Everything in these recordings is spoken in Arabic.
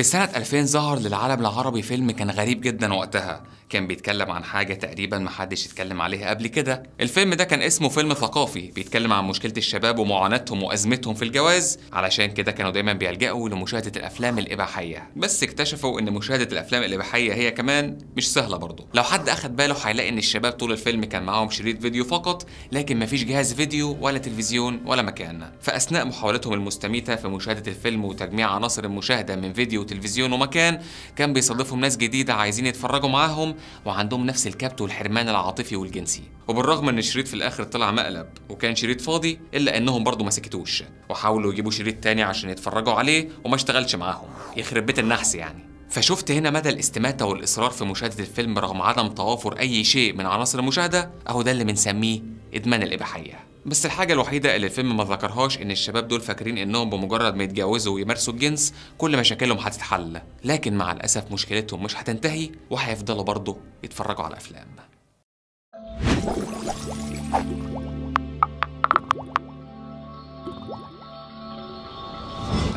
في سنة 2000 ظهر للعالم العربي فيلم كان غريب جدا وقتها كان بيتكلم عن حاجة تقريبا محدش اتكلم عليها قبل كده الفيلم ده كان اسمه فيلم ثقافي بيتكلم عن مشكلة الشباب ومعاناتهم وأزمتهم في الجواز علشان كده كانوا دايما بيلجأوا لمشاهدة الأفلام الإباحية بس اكتشفوا إن مشاهدة الأفلام الإباحية هي كمان مش سهلة برضه لو حد أخد باله هيلاقي إن الشباب طول الفيلم كان معاهم شريط فيديو فقط لكن مفيش جهاز فيديو ولا تلفزيون ولا مكان فأثناء محاولتهم المستميتة في مشاهدة الفيلم وتجميع عناصر المشاهدة من فيديو وتلفزيون ومكان كان بيصادفهم ناس جديدة عايزين يتفرجوا معاهم وعندهم نفس الكبت والحرمان العاطفي والجنسي وبالرغم ان الشريط في الاخر طلع مقلب وكان شريط فاضي الا انهم برضه ما سكتوش وحاولوا يجيبوا شريط تاني عشان يتفرجوا عليه وما اشتغلش معاهم يخرب بيت النحس يعني فشفت هنا مدى الاستماتة والإصرار في مشاهدة الفيلم رغم عدم توافر أي شيء من عناصر المشاهدة أهو ده اللي بنسميه إدمان الإباحية بس الحاجة الوحيدة اللي الفيلم ما ذكرهاش إن الشباب دول فاكرين إنهم بمجرد ما يتجوزوا ويمارسوا الجنس كل مشاكلهم هتتحل، لكن مع الأسف مشكلتهم مش هتنتهي وهيفضلوا برضه يتفرجوا على أفلام.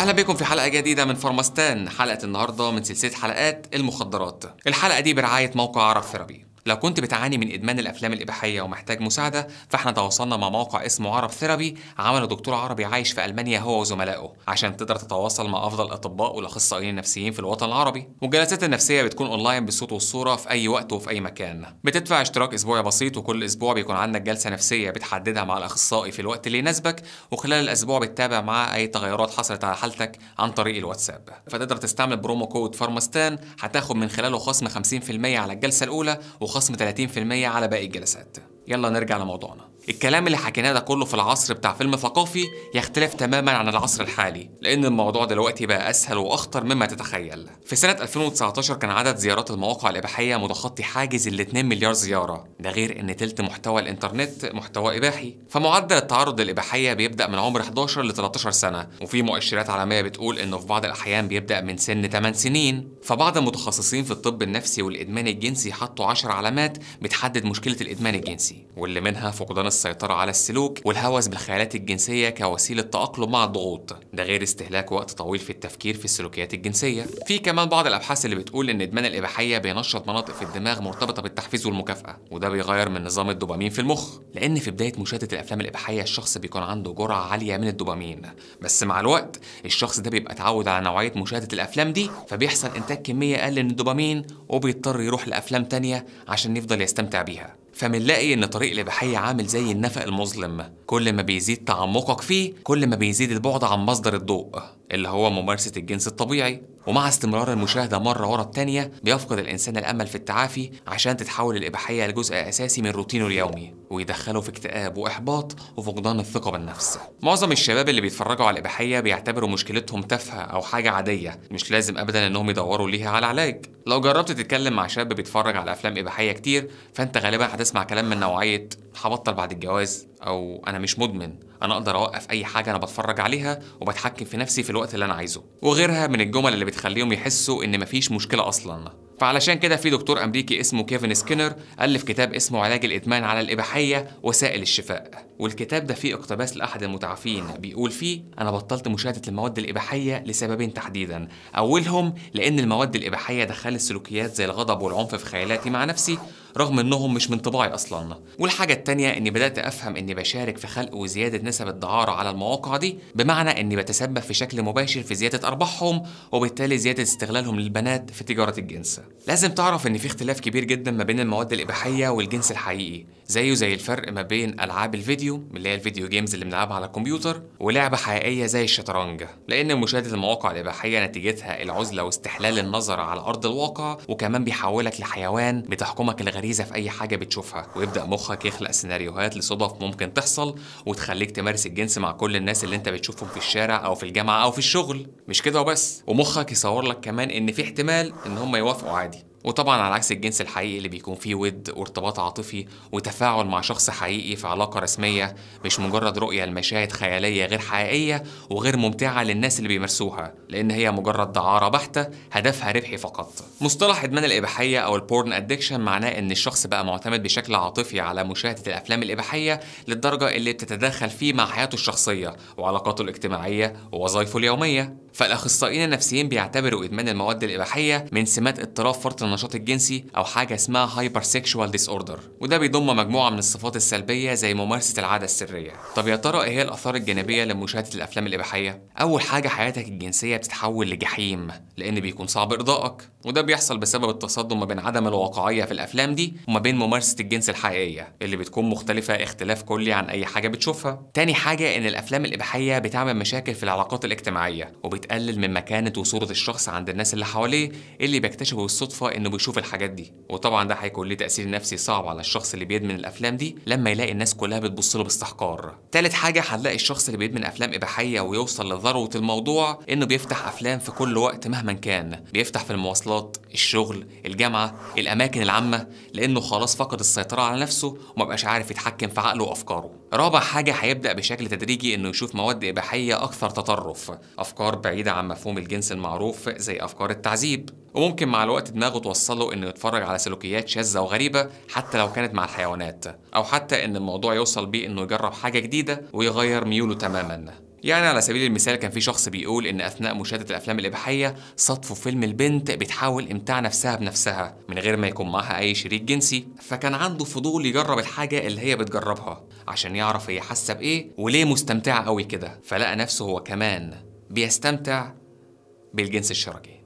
اهلا بكم في حلقه جديده من فارماستان حلقه النهارده من سلسله حلقات المخدرات الحلقه دي برعايه موقع عرب ثيرابي لو كنت بتعاني من إدمان الأفلام الإباحية ومحتاج مساعدة فإحنا تواصلنا مع موقع اسمه عرب ثيرابي عمله دكتور عربي عايش في ألمانيا هو وزملائه عشان تقدر تتواصل مع أفضل أطباء والأخصائيين النفسيين في الوطن العربي والجلسات النفسية بتكون أونلاين بالصوت والصورة في أي وقت وفي أي مكان بتدفع اشتراك أسبوعي بسيط وكل أسبوع بيكون عندك جلسة نفسية بتحددها مع الأخصائي في الوقت اللي يناسبك وخلال الأسبوع بتتابع معاه أي تغيرات حصلت على حالتك عن طريق الواتساب فتقدر تستعمل برومو كود فارماستان هتاخد من خلاله خصم 50% على الجلسة الأولى وخصم خصم 30% على باقي الجلسات يلا نرجع لموضوعنا الكلام اللي حكيناه ده كله في العصر بتاع فيلم ثقافي يختلف تماما عن العصر الحالي لان الموضوع دلوقتي بقى اسهل واخطر مما تتخيل في سنه 2019 كان عدد زيارات المواقع الاباحيه متخطي حاجز ال 2 مليار زياره ده غير ان تلت محتوى الانترنت محتوى اباحي فمعدل التعرض للاباحيه بيبدا من عمر 11 ل 13 سنه وفي مؤشرات عالميه بتقول انه في بعض الاحيان بيبدا من سن 8 سنين فبعض المتخصصين في الطب النفسي والادمان الجنسي حطوا 10 علامات بتحدد مشكله الادمان الجنسي واللي منها فقدان السيطرة على السلوك والهوس بالخيالات الجنسية كوسيلة تأقلم مع الضغوط ده غير استهلاك وقت طويل في التفكير في السلوكيات الجنسية في كمان بعض الأبحاث اللي بتقول إن إدمان الإباحية بينشط مناطق في الدماغ مرتبطة بالتحفيز والمكافأة وده بيغير من نظام الدوبامين في المخ لأن في بداية مشاهدة الأفلام الإباحية الشخص بيكون عنده جرعة عالية من الدوبامين بس مع الوقت الشخص ده بيبقى اتعود على نوعية مشاهدة الأفلام دي فبيحصل إنتاج كمية أقل من الدوبامين وبيضطر يروح لأفلام تانية عشان يفضل يستمتع بيها فمنلاقي ان طريق الاباحيه عامل زي النفق المظلم كل ما بيزيد تعمقك فيه كل ما بيزيد البعد عن مصدر الضوء اللي هو ممارسه الجنس الطبيعي ومع استمرار المشاهدة مرة ورا التانية بيفقد الإنسان الأمل في التعافي عشان تتحول الإباحية لجزء أساسي من روتينه اليومي ويدخله في اكتئاب وإحباط وفقدان الثقة بالنفس معظم الشباب اللي بيتفرجوا على الإباحية بيعتبروا مشكلتهم تافهة أو حاجة عادية مش لازم أبدا إنهم يدوروا ليها على علاج لو جربت تتكلم مع شاب بيتفرج على أفلام إباحية كتير فأنت غالبا هتسمع كلام من نوعية هبطل بعد الجواز أو أنا مش مدمن انا اقدر اوقف اي حاجه انا بتفرج عليها وبتحكم في نفسي في الوقت اللي انا عايزه وغيرها من الجمل اللي بتخليهم يحسوا ان مفيش مشكله اصلا فعلشان كده في دكتور أمريكي اسمه كيفن سكينر ألف كتاب اسمه علاج الإدمان على الإباحية وسائل الشفاء والكتاب ده فيه اقتباس لأحد المتعافين بيقول فيه أنا بطلت مشاهدة المواد الإباحية لسببين تحديدا أولهم لأن المواد الإباحية دخلت سلوكيات زي الغضب والعنف في خيالاتي مع نفسي رغم انهم مش من طباعي اصلا والحاجه التانية اني بدات افهم اني بشارك في خلق وزياده نسب الدعاره على المواقع دي بمعنى اني بتسبب في شكل مباشر في زياده ارباحهم وبالتالي زياده استغلالهم للبنات في تجاره الجنس لازم تعرف ان في اختلاف كبير جدا ما بين المواد الاباحيه والجنس الحقيقي زيه زي الفرق ما بين العاب الفيديو اللي هي الفيديو جيمز اللي بنلعبها على الكمبيوتر ولعبه حقيقيه زي الشطرنج لان مشاهده المواقع الاباحيه نتيجتها العزله واستحلال النظر على ارض الواقع وكمان بيحولك لحيوان بتحكمك الغريزه في اي حاجه بتشوفها ويبدا مخك يخلق سيناريوهات لصدف ممكن تحصل وتخليك تمارس الجنس مع كل الناس اللي انت بتشوفهم في الشارع او في الجامعه او في الشغل مش كده وبس ومخك يصور لك كمان ان في احتمال ان هم يوافقوا عادي وطبعا على عكس الجنس الحقيقي اللي بيكون فيه ود وارتباط عاطفي وتفاعل مع شخص حقيقي في علاقة رسمية مش مجرد رؤية لمشاهد خيالية غير حقيقية وغير ممتعة للناس اللي بيمارسوها لأن هي مجرد دعارة بحتة هدفها ربحي فقط. مصطلح إدمان الإباحية أو البورن أدكشن معناه إن الشخص بقى معتمد بشكل عاطفي على مشاهدة الأفلام الإباحية للدرجة اللي بتتدخل فيه مع حياته الشخصية وعلاقاته الاجتماعية ووظائفه اليومية فالاخصائيين النفسيين بيعتبروا ادمان المواد الاباحيه من سمات اضطراب فرط النشاط الجنسي او حاجه اسمها هايبر سيكشوال ديس اوردر وده بيضم مجموعه من الصفات السلبيه زي ممارسه العاده السريه طب يا ترى ايه هي الاثار الجانبيه لمشاهده الافلام الاباحيه اول حاجه حياتك الجنسيه بتتحول لجحيم لان بيكون صعب ارضائك وده بيحصل بسبب التصادم ما بين عدم الواقعيه في الافلام دي وما بين ممارسه الجنس الحقيقيه اللي بتكون مختلفه اختلاف كلي عن اي حاجه بتشوفها تاني حاجه ان الافلام الاباحيه بتعمل مشاكل في العلاقات الاجتماعيه وتقلل من مكانة وصورة الشخص عند الناس اللي حواليه اللي بيكتشفوا بالصدفة إنه بيشوف الحاجات دي وطبعا ده هيكون ليه تأثير نفسي صعب على الشخص اللي بيدمن الأفلام دي لما يلاقي الناس كلها بتبص له باستحقار تالت حاجة هنلاقي الشخص اللي بيدمن أفلام إباحية ويوصل لذروة الموضوع إنه بيفتح أفلام في كل وقت مهما كان بيفتح في المواصلات الشغل الجامعة الأماكن العامة لأنه خلاص فقد السيطرة على نفسه ومبقاش عارف يتحكم في عقله وأفكاره رابع حاجة هيبدأ بشكل تدريجي إنه يشوف مواد إباحية أكثر تطرف أفكار بعيدة عن مفهوم الجنس المعروف زي أفكار التعذيب وممكن مع الوقت دماغه توصله إنه يتفرج على سلوكيات شاذة وغريبة حتى لو كانت مع الحيوانات أو حتى إن الموضوع يوصل بيه إنه يجرب حاجة جديدة ويغير ميوله تماماً يعني على سبيل المثال كان في شخص بيقول ان اثناء مشاهده الافلام الاباحيه صادفوا فيلم البنت بتحاول امتاع نفسها بنفسها من غير ما يكون معاها اي شريك جنسي فكان عنده فضول يجرب الحاجه اللي هي بتجربها عشان يعرف هي حاسه بايه وليه مستمتعه قوي كده فلقى نفسه هو كمان بيستمتع بالجنس الشرعي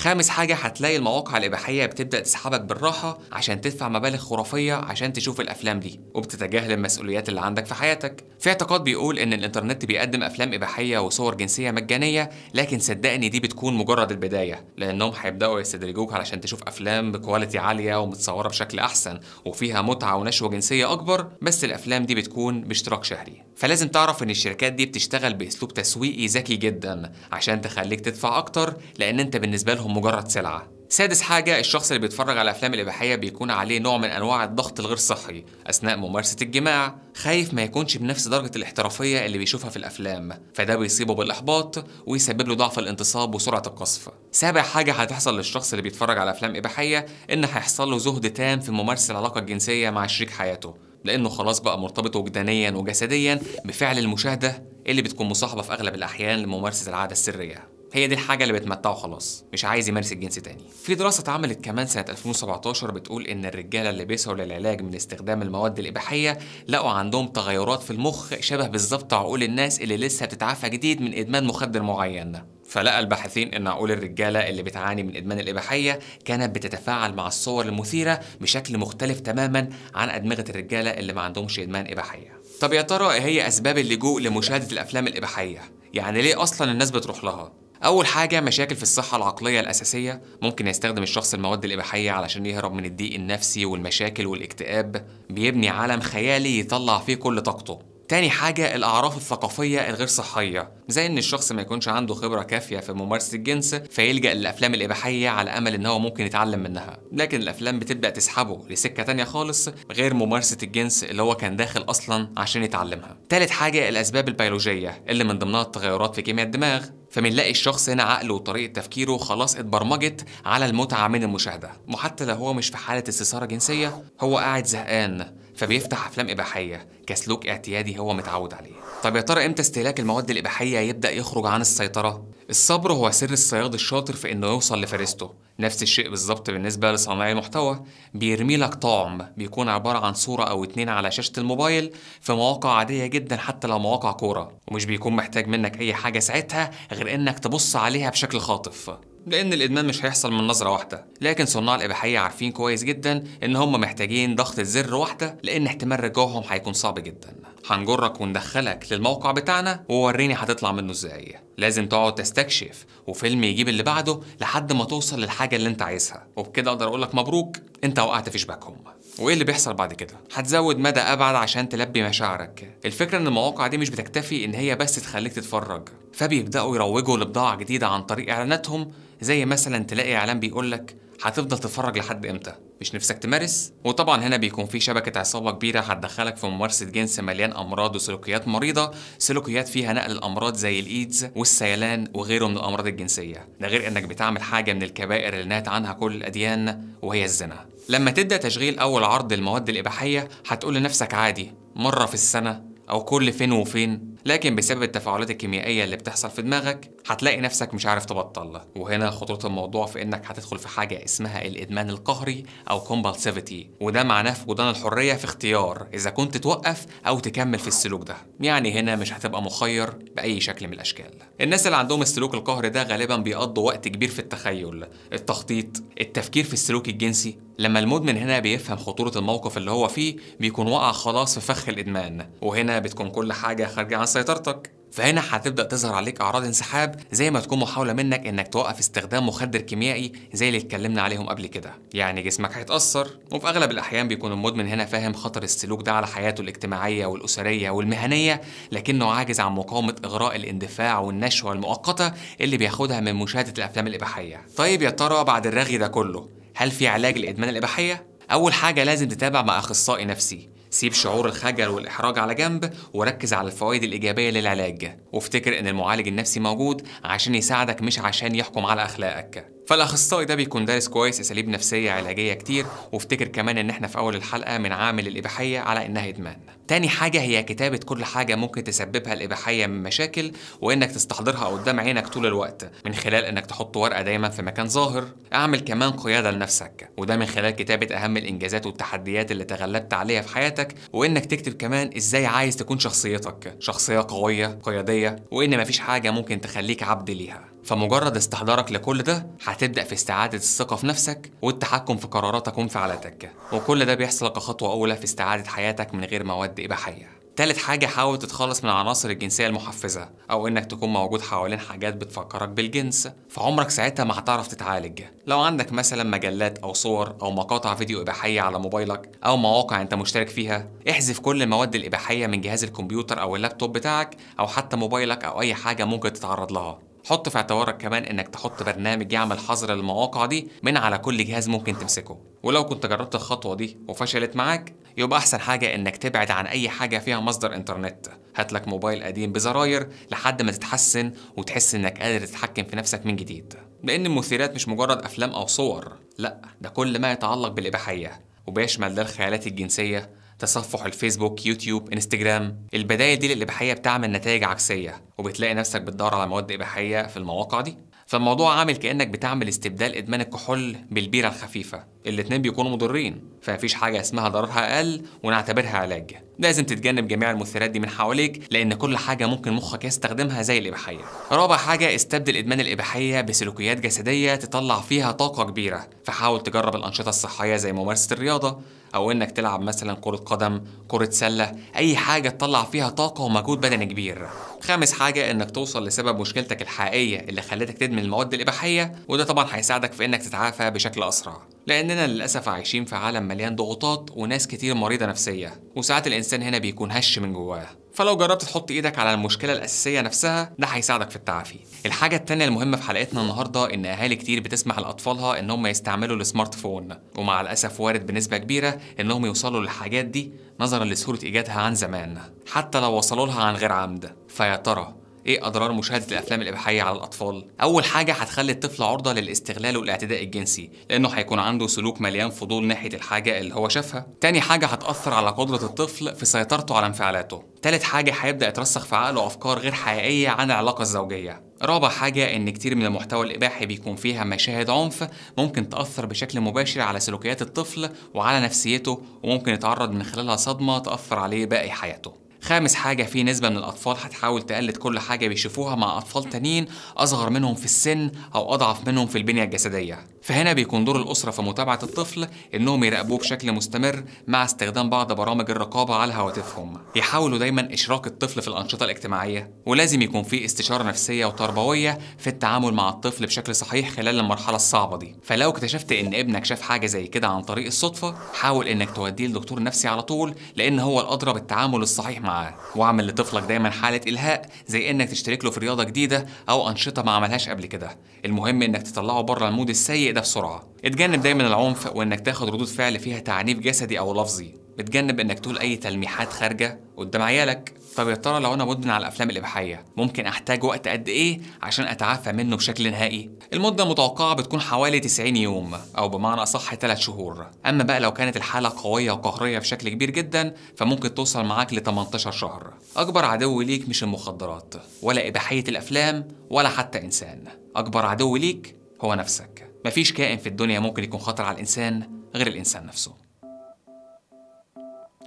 خامس حاجة هتلاقي المواقع الإباحية بتبدأ تسحبك بالراحة عشان تدفع مبالغ خرافية عشان تشوف الأفلام دي وبتتجاهل المسؤوليات اللي عندك في حياتك في اعتقاد بيقول إن الإنترنت بيقدم أفلام إباحية وصور جنسية مجانية لكن صدقني دي بتكون مجرد البداية لأنهم هيبدأوا يستدرجوك علشان تشوف أفلام بكواليتي عالية ومتصورة بشكل أحسن وفيها متعة ونشوة جنسية أكبر بس الأفلام دي بتكون باشتراك شهري فلازم تعرف إن الشركات دي بتشتغل بأسلوب تسويقي ذكي جدا عشان تخليك تدفع أكتر لأن أنت بالنسبة لهم مجرد سلعة سادس حاجة الشخص اللي بيتفرج على أفلام الإباحية بيكون عليه نوع من أنواع الضغط الغير صحي أثناء ممارسة الجماع خايف ما يكونش بنفس درجة الاحترافية اللي بيشوفها في الأفلام فده بيصيبه بالإحباط ويسبب له ضعف الانتصاب وسرعة القصف سابع حاجة هتحصل للشخص اللي بيتفرج على أفلام إباحية إن هيحصل له زهد تام في ممارسة العلاقة الجنسية مع شريك حياته لأنه خلاص بقى مرتبط وجدانيا وجسديا بفعل المشاهدة اللي بتكون مصاحبة في أغلب الأحيان لممارسة العادة السرية هي دي الحاجه اللي بتمتعه خلاص مش عايز يمارس الجنس تاني في دراسه اتعملت كمان سنه 2017 بتقول ان الرجاله اللي بيسعوا للعلاج من استخدام المواد الاباحيه لقوا عندهم تغيرات في المخ شبه بالظبط عقول الناس اللي لسه بتتعافى جديد من ادمان مخدر معين فلقى الباحثين ان عقول الرجاله اللي بتعاني من ادمان الاباحيه كانت بتتفاعل مع الصور المثيره بشكل مختلف تماما عن ادمغه الرجاله اللي ما عندهمش ادمان اباحيه طب يا ترى ايه هي اسباب اللجوء لمشاهده الافلام الاباحيه يعني ليه اصلا الناس بتروح لها أول حاجة مشاكل في الصحة العقلية الأساسية ممكن يستخدم الشخص المواد الإباحية علشان يهرب من الضيق النفسي والمشاكل والاكتئاب بيبني عالم خيالي يطلع فيه كل طاقته تاني حاجة الأعراف الثقافية الغير صحية زي إن الشخص ما يكونش عنده خبرة كافية في ممارسة الجنس فيلجأ للأفلام الإباحية على أمل إن هو ممكن يتعلم منها لكن الأفلام بتبدأ تسحبه لسكة تانية خالص غير ممارسة الجنس اللي هو كان داخل أصلا عشان يتعلمها تالت حاجة الأسباب البيولوجية اللي من ضمنها التغيرات في كيمياء الدماغ فبنلاقي الشخص هنا عقله وطريقه تفكيره خلاص اتبرمجت على المتعه من المشاهده وحتى لو هو مش في حاله استثاره جنسيه هو قاعد زهقان فبيفتح افلام اباحيه كسلوك اعتيادي هو متعود عليه طب يا ترى امتى استهلاك المواد الاباحيه يبدا يخرج عن السيطره الصبر هو سر الصياد الشاطر في انه يوصل لفريسته نفس الشيء بالظبط بالنسبه لصناع المحتوى بيرمي لك طعم بيكون عباره عن صوره او اتنين على شاشه الموبايل في مواقع عاديه جدا حتى لو مواقع كوره ومش بيكون محتاج منك اي حاجه ساعتها غير انك تبص عليها بشكل خاطف لأن الإدمان مش هيحصل من نظرة واحدة لكن صناع الإباحية عارفين كويس جدا إن هم محتاجين ضغطة زر واحدة لأن احتمال رجوعهم هيكون صعب جدا هنجرك وندخلك للموقع بتاعنا ووريني هتطلع منه ازاي لازم تقعد تستكشف وفيلم يجيب اللي بعده لحد ما توصل للحاجة اللي انت عايزها وبكده اقدر أقول لك مبروك انت وقعت في شباكهم وايه اللي بيحصل بعد كده هتزود مدى ابعد عشان تلبي مشاعرك الفكره ان المواقع دي مش بتكتفي ان هي بس تخليك تتفرج فبيبداوا يروجوا لبضاعه جديده عن طريق اعلاناتهم زي مثلا تلاقي اعلان بيقول لك هتفضل تتفرج لحد امتى مش نفسك تمارس وطبعا هنا بيكون في شبكه عصابه كبيره هتدخلك في ممارسه جنس مليان امراض وسلوكيات مريضه سلوكيات فيها نقل الامراض زي الايدز والسيلان وغيره من الامراض الجنسيه ده غير انك بتعمل حاجه من الكبائر اللي نهت عنها كل الاديان وهي الزنا لما تبدا تشغيل اول عرض للمواد الاباحيه هتقول لنفسك عادي مره في السنه او كل فين وفين لكن بسبب التفاعلات الكيميائيه اللي بتحصل في دماغك هتلاقي نفسك مش عارف تبطل وهنا خطوره الموضوع في انك هتدخل في حاجه اسمها الادمان القهري او كومبالسيفيتي وده معناه فقدان الحريه في اختيار اذا كنت توقف او تكمل في السلوك ده يعني هنا مش هتبقى مخير باي شكل من الاشكال الناس اللي عندهم السلوك القهري ده غالبا بيقضوا وقت كبير في التخيل التخطيط التفكير في السلوك الجنسي لما المدمن هنا بيفهم خطوره الموقف اللي هو فيه بيكون وقع خلاص في فخ الادمان وهنا بتكون كل حاجه خارجه عن سيطرتك فهنا هتبدا تظهر عليك اعراض انسحاب زي ما تكون محاوله منك انك توقف استخدام مخدر كيميائي زي اللي اتكلمنا عليهم قبل كده يعني جسمك هيتاثر وفي اغلب الاحيان بيكون المدمن هنا فاهم خطر السلوك ده على حياته الاجتماعيه والاسريه والمهنيه لكنه عاجز عن مقاومه اغراء الاندفاع والنشوه المؤقته اللي بياخدها من مشاهده الافلام الاباحيه طيب يا ترى بعد الرغي ده كله هل في علاج لادمان الاباحيه اول حاجه لازم تتابع مع اخصائي نفسي سيب شعور الخجل والإحراج على جنب وركز على الفوائد الإيجابية للعلاج وافتكر إن المعالج النفسي موجود عشان يساعدك مش عشان يحكم على أخلاقك فالاخصائي ده بيكون دارس كويس اساليب نفسيه علاجيه كتير وافتكر كمان ان احنا في اول الحلقه بنعامل الاباحيه على انها ادمان تاني حاجه هي كتابه كل حاجه ممكن تسببها الاباحيه من مشاكل وانك تستحضرها قدام عينك طول الوقت من خلال انك تحط ورقه دايما في مكان ظاهر اعمل كمان قياده لنفسك وده من خلال كتابه اهم الانجازات والتحديات اللي تغلبت عليها في حياتك وانك تكتب كمان ازاي عايز تكون شخصيتك شخصيه قويه قياديه وان مفيش حاجه ممكن تخليك عبد ليها فمجرد استحضارك لكل ده هتبدأ في استعادة الثقة في نفسك والتحكم في قراراتك وانفعالاتك وكل ده بيحصل كخطوة أولى في استعادة حياتك من غير مواد إباحية تالت حاجة حاول تتخلص من عناصر الجنسية المحفزة أو إنك تكون موجود حوالين حاجات بتفكرك بالجنس فعمرك ساعتها ما هتعرف تتعالج لو عندك مثلا مجلات أو صور أو مقاطع فيديو إباحية على موبايلك أو مواقع أنت مشترك فيها احذف كل المواد الإباحية من جهاز الكمبيوتر أو اللابتوب بتاعك أو حتى موبايلك أو أي حاجة ممكن تتعرض لها حط في اعتبارك كمان انك تحط برنامج يعمل حظر المواقع دي من على كل جهاز ممكن تمسكه ولو كنت جربت الخطوه دي وفشلت معاك يبقى احسن حاجه انك تبعد عن اي حاجه فيها مصدر انترنت هات لك موبايل قديم بزراير لحد ما تتحسن وتحس انك قادر تتحكم في نفسك من جديد لان المثيرات مش مجرد افلام او صور لا ده كل ما يتعلق بالاباحيه وبيشمل ده الخيالات الجنسيه تصفح الفيسبوك يوتيوب انستجرام البداية دي للاباحيه بتعمل نتائج عكسية وبتلاقي نفسك بتدور على مواد إباحية في المواقع دي فالموضوع عامل كأنك بتعمل استبدال إدمان الكحول بالبيرة الخفيفة الاتنين بيكونوا مضرين فمفيش حاجة اسمها ضررها أقل ونعتبرها علاج لازم تتجنب جميع المثيرات دي من حواليك لأن كل حاجة ممكن مخك يستخدمها زي الإباحية رابع حاجة استبدل إدمان الإباحية بسلوكيات جسدية تطلع فيها طاقة كبيرة فحاول تجرب الأنشطة الصحية زي ممارسة الرياضة أو إنك تلعب مثلا كرة قدم كرة سلة أي حاجة تطلع فيها طاقة ومجهود بدني كبير خامس حاجة إنك توصل لسبب مشكلتك الحقيقية اللي خلتك تدمن المواد الإباحية وده طبعا هيساعدك في إنك تتعافى بشكل أسرع لأننا للأسف عايشين في عالم مليان ضغوطات وناس كتير مريضة نفسية وساعات الإنسان هنا بيكون هش من جواه فلو جربت تحط ايدك على المشكله الاساسيه نفسها ده هيساعدك في التعافي الحاجه التانية المهمه في حلقتنا النهارده ان اهالي كتير بتسمح لاطفالها ان هم يستعملوا السمارت فون ومع الاسف وارد بنسبه كبيره انهم يوصلوا للحاجات دي نظرا لسهوله ايجادها عن زمان حتى لو وصلوا لها عن غير عمد فيا ترى ايه اضرار مشاهده الافلام الاباحيه على الاطفال اول حاجه هتخلي الطفل عرضه للاستغلال والاعتداء الجنسي لانه هيكون عنده سلوك مليان فضول ناحيه الحاجه اللي هو شافها تاني حاجه هتاثر على قدره الطفل في سيطرته على انفعالاته تالت حاجه هيبدا يترسخ في عقله افكار غير حقيقيه عن العلاقه الزوجيه رابع حاجة إن كتير من المحتوى الإباحي بيكون فيها مشاهد عنف ممكن تأثر بشكل مباشر على سلوكيات الطفل وعلى نفسيته وممكن يتعرض من خلالها صدمة تأثر عليه باقي حياته خامس حاجة في نسبة من الأطفال هتحاول تقلد كل حاجة بيشوفوها مع أطفال تانيين أصغر منهم في السن أو أضعف منهم في البنية الجسدية فهنا بيكون دور الأسرة في متابعة الطفل إنهم يراقبوه بشكل مستمر مع استخدام بعض برامج الرقابة على هواتفهم. يحاولوا دايما إشراك الطفل في الأنشطة الاجتماعية، ولازم يكون في استشارة نفسية وتربوية في التعامل مع الطفل بشكل صحيح خلال المرحلة الصعبة دي. فلو اكتشفت إن ابنك شاف حاجة زي كده عن طريق الصدفة، حاول إنك توديه لدكتور نفسي على طول لأن هو الأدرى بالتعامل الصحيح معاه. واعمل لطفلك دايما حالة إلهاء زي إنك تشترك له في رياضة جديدة أو أنشطة ما عملهاش قبل كده. المهم إنك تطلعه بره المود السيء السيء ده بسرعه اتجنب دايما العنف وانك تاخد ردود فعل فيها تعنيف جسدي او لفظي اتجنب انك تقول اي تلميحات خارجه قدام عيالك طب يا ترى لو انا مدمن على الافلام الاباحيه ممكن احتاج وقت قد ايه عشان اتعافى منه بشكل نهائي المده المتوقعه بتكون حوالي 90 يوم او بمعنى اصح 3 شهور اما بقى لو كانت الحاله قويه وقهريه بشكل كبير جدا فممكن توصل معاك ل 18 شهر اكبر عدو ليك مش المخدرات ولا اباحيه الافلام ولا حتى انسان اكبر عدو ليك هو نفسك مفيش كائن في الدنيا ممكن يكون خطر على الإنسان غير الإنسان نفسه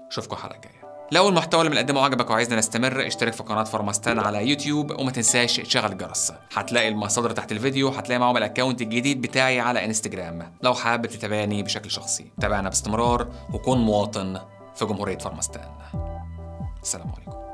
شوفكوا الحلقة الجاية لو المحتوى اللي بنقدمه عجبك وعايزنا نستمر اشترك في قناه فارماستان على يوتيوب وما تنساش تشغل الجرس هتلاقي المصادر تحت الفيديو هتلاقي معاهم الاكونت الجديد بتاعي على انستجرام لو حابب تتابعني بشكل شخصي تابعنا باستمرار وكن مواطن في جمهوريه فارماستان السلام عليكم